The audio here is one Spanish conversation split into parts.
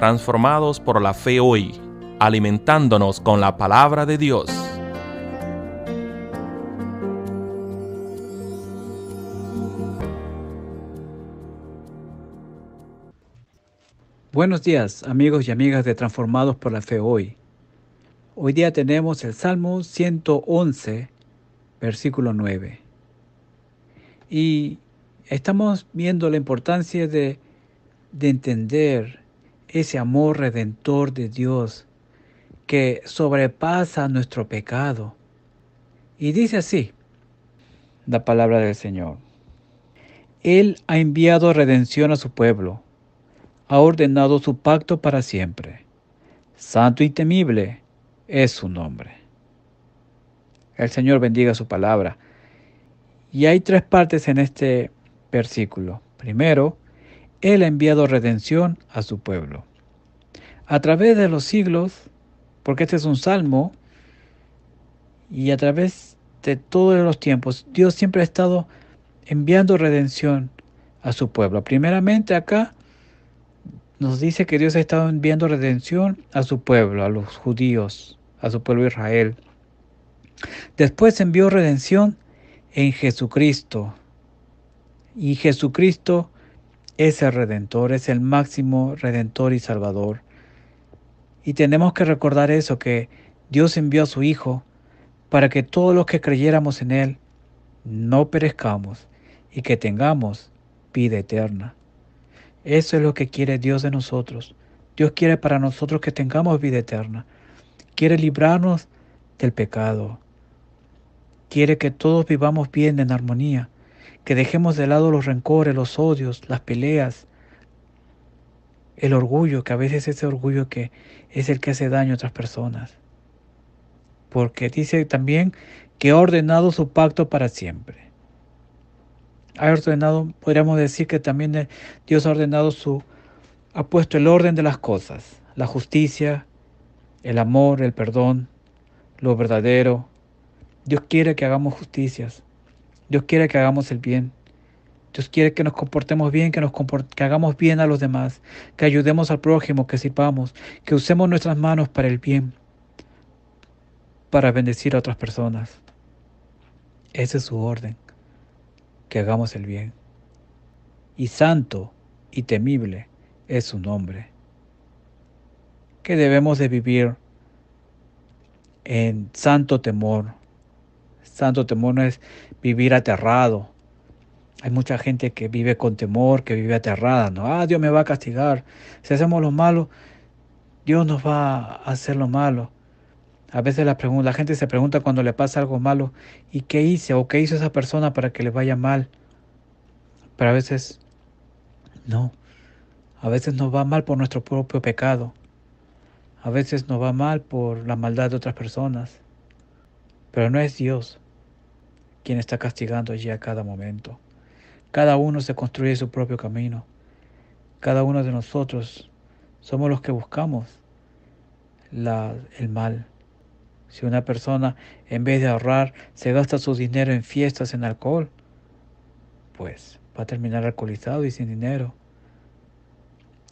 transformados por la fe hoy, alimentándonos con la palabra de Dios. Buenos días amigos y amigas de Transformados por la Fe hoy. Hoy día tenemos el Salmo 111, versículo 9. Y estamos viendo la importancia de, de entender ese amor redentor de Dios que sobrepasa nuestro pecado. Y dice así la palabra del Señor. Él ha enviado redención a su pueblo, ha ordenado su pacto para siempre. Santo y temible es su nombre. El Señor bendiga su palabra. Y hay tres partes en este versículo. Primero, él ha enviado redención a su pueblo. A través de los siglos, porque este es un salmo, y a través de todos los tiempos, Dios siempre ha estado enviando redención a su pueblo. Primeramente acá nos dice que Dios ha estado enviando redención a su pueblo, a los judíos, a su pueblo Israel. Después envió redención en Jesucristo. Y Jesucristo el redentor, es el máximo redentor y salvador. Y tenemos que recordar eso, que Dios envió a su Hijo para que todos los que creyéramos en Él no perezcamos y que tengamos vida eterna. Eso es lo que quiere Dios de nosotros. Dios quiere para nosotros que tengamos vida eterna. Quiere librarnos del pecado. Quiere que todos vivamos bien en armonía que dejemos de lado los rencores, los odios, las peleas, el orgullo, que a veces ese orgullo que es el que hace daño a otras personas. Porque dice también que ha ordenado su pacto para siempre. Ha ordenado, podríamos decir que también Dios ha ordenado su, ha puesto el orden de las cosas, la justicia, el amor, el perdón, lo verdadero. Dios quiere que hagamos justicias, Dios quiere que hagamos el bien. Dios quiere que nos comportemos bien, que, nos que hagamos bien a los demás, que ayudemos al prójimo, que sirvamos, que usemos nuestras manos para el bien, para bendecir a otras personas. Ese es su orden, que hagamos el bien. Y santo y temible es su nombre, que debemos de vivir en santo temor santo temor no es vivir aterrado. Hay mucha gente que vive con temor, que vive aterrada, ¿no? Ah, Dios me va a castigar. Si hacemos lo malo, Dios nos va a hacer lo malo. A veces la, la gente se pregunta cuando le pasa algo malo, ¿y qué hice o qué hizo esa persona para que le vaya mal? Pero a veces no. A veces nos va mal por nuestro propio pecado. A veces nos va mal por la maldad de otras personas. Pero no es Dios quien está castigando allí a cada momento. Cada uno se construye su propio camino. Cada uno de nosotros somos los que buscamos el mal. Si una persona en vez de ahorrar se gasta su dinero en fiestas, en alcohol, pues va a terminar alcoholizado y sin dinero.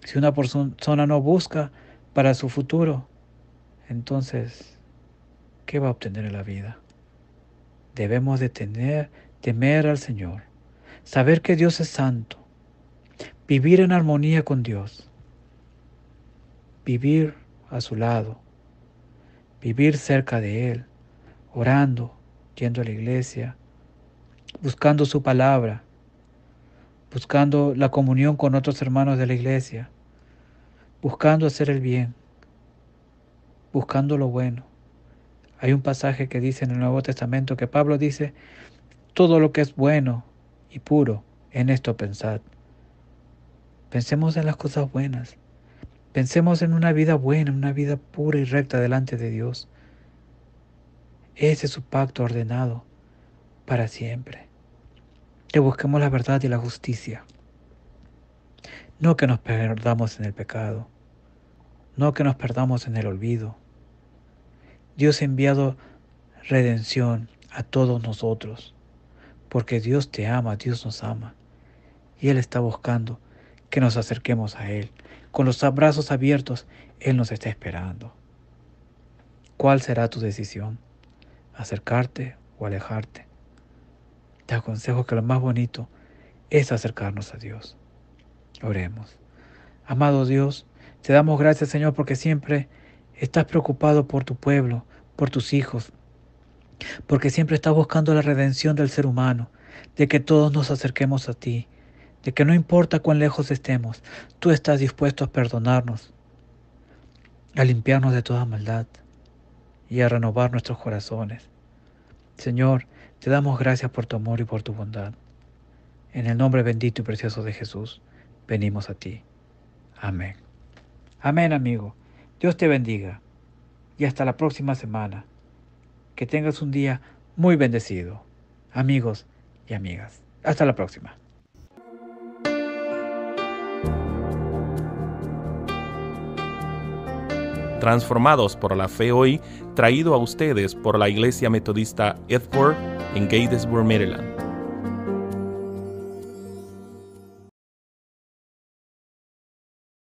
Si una persona no busca para su futuro, entonces ¿qué va a obtener en la vida? Debemos de tener, temer al Señor, saber que Dios es santo, vivir en armonía con Dios, vivir a su lado, vivir cerca de Él, orando, yendo a la iglesia, buscando su palabra, buscando la comunión con otros hermanos de la iglesia, buscando hacer el bien, buscando lo bueno hay un pasaje que dice en el Nuevo Testamento que Pablo dice, todo lo que es bueno y puro, en esto pensad. Pensemos en las cosas buenas. Pensemos en una vida buena, una vida pura y recta delante de Dios. Ese es su pacto ordenado para siempre. Que busquemos la verdad y la justicia. No que nos perdamos en el pecado. No que nos perdamos en el olvido. Dios ha enviado redención a todos nosotros, porque Dios te ama, Dios nos ama, y Él está buscando que nos acerquemos a Él. Con los abrazos abiertos, Él nos está esperando. ¿Cuál será tu decisión? ¿Acercarte o alejarte? Te aconsejo que lo más bonito es acercarnos a Dios. Oremos. Amado Dios, te damos gracias Señor porque siempre Estás preocupado por tu pueblo, por tus hijos, porque siempre estás buscando la redención del ser humano, de que todos nos acerquemos a ti, de que no importa cuán lejos estemos, tú estás dispuesto a perdonarnos, a limpiarnos de toda maldad y a renovar nuestros corazones. Señor, te damos gracias por tu amor y por tu bondad. En el nombre bendito y precioso de Jesús, venimos a ti. Amén. Amén, amigo. Dios te bendiga y hasta la próxima semana. Que tengas un día muy bendecido, amigos y amigas. Hasta la próxima. Transformados por la Fe Hoy, traído a ustedes por la Iglesia Metodista Edward en Gatesburg, Maryland.